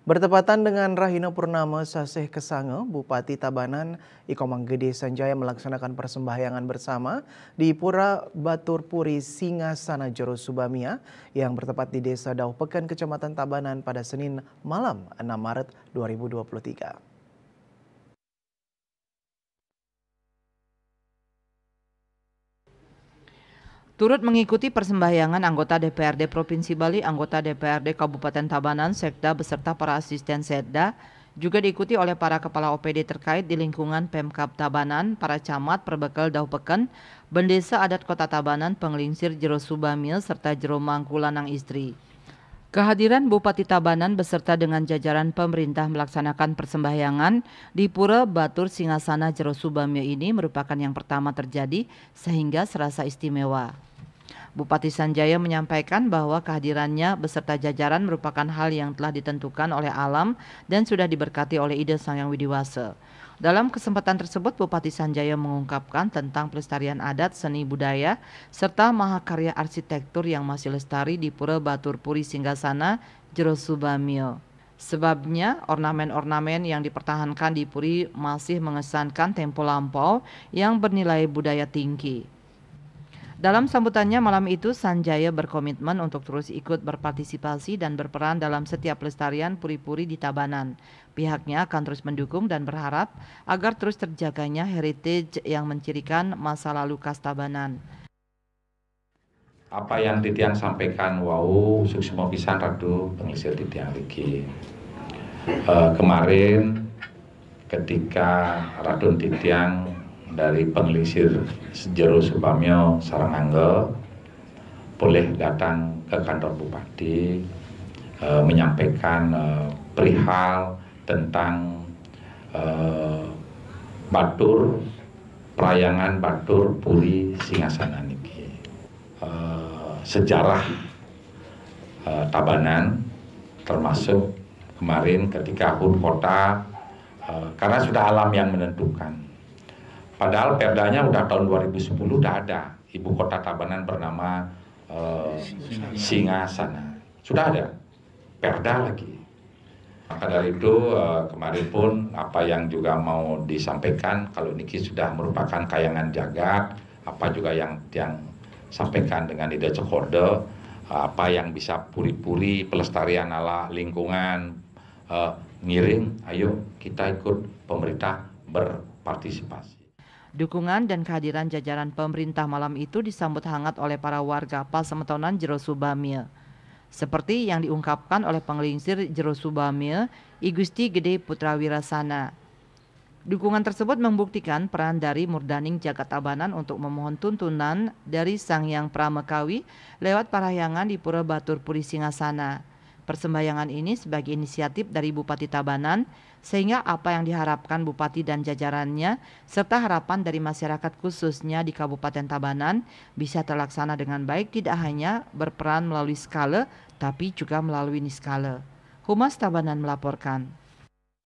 Bertepatan dengan Rahina Purnama Saseh Kesange, Bupati Tabanan Ikomang Gede Sanjaya melaksanakan persembahyangan bersama di Pura Baturpuri Singasana Joro Subamia yang bertepat di Desa Dauh Pekan, Kecamatan Tabanan pada Senin malam 6 Maret 2023. Turut mengikuti persembahyangan anggota DPRD Provinsi Bali, anggota DPRD Kabupaten Tabanan, Sekda beserta para asisten Sekda, juga diikuti oleh para kepala OPD terkait di lingkungan Pemkap Tabanan, para camat perbekal Daupeken, Bendesa Adat Kota Tabanan, Penglingsir Jero Subamil, serta Jero Mangkulanang Istri. Kehadiran Bupati Tabanan beserta dengan jajaran pemerintah melaksanakan persembahyangan di Pura Batur Singasana Jero Subamyo ini merupakan yang pertama terjadi sehingga serasa istimewa. Bupati Sanjaya menyampaikan bahwa kehadirannya beserta jajaran merupakan hal yang telah ditentukan oleh alam dan sudah diberkati oleh ide Sang Yang Widiwasa. Dalam kesempatan tersebut, Bupati Sanjaya mengungkapkan tentang pelestarian adat, seni budaya, serta mahakarya arsitektur yang masih lestari di Pura Batur Puri Singgasana, Jerosubamil. Sebabnya, ornamen-ornamen yang dipertahankan di Puri masih mengesankan tempo lampau yang bernilai budaya tinggi. Dalam sambutannya malam itu, Sanjaya berkomitmen untuk terus ikut berpartisipasi dan berperan dalam setiap pelestarian puri-puri di Tabanan. Pihaknya akan terus mendukung dan berharap agar terus terjaganya heritage yang mencirikan masa lalu khas Tabanan. Apa yang Titian sampaikan, wow, suksimo pisan radu pengisir Titian lagi. Uh, eh, kemarin ketika Radun Titian dari pengelisir sejero Supamio Saranganggel boleh datang ke kantor bupati e, menyampaikan e, perihal tentang e, batur perayangan batur puri singasana niki e, sejarah e, Tabanan termasuk kemarin ketika hut kota e, karena sudah alam yang menentukan Padahal perdanya udah tahun 2010 udah ada ibu kota Tabanan bernama eh, Singasana. Sudah ada perda lagi. Maka dari itu eh, kemarin pun apa yang juga mau disampaikan kalau Niki sudah merupakan kayangan jagat, apa juga yang yang sampaikan dengan ide cekorde apa yang bisa puri-puri pelestarian ala lingkungan eh, ngiring ayo kita ikut pemerintah berpartisipasi Dukungan dan kehadiran jajaran pemerintah malam itu disambut hangat oleh para warga Pasemetonan Semetonan Jero Seperti yang diungkapkan oleh penggelingsir Jero Subamil, Igusti Gede Putra Wirasana. Dukungan tersebut membuktikan peran dari Murdaning Banan untuk memohon tuntunan dari Sang Yang Pramekawi lewat parahyangan di Pura Batur Puri Singasana. Persembahyangan ini sebagai inisiatif dari Bupati Tabanan sehingga apa yang diharapkan Bupati dan jajarannya serta harapan dari masyarakat khususnya di Kabupaten Tabanan bisa terlaksana dengan baik tidak hanya berperan melalui skala tapi juga melalui niskala. Humas Tabanan melaporkan.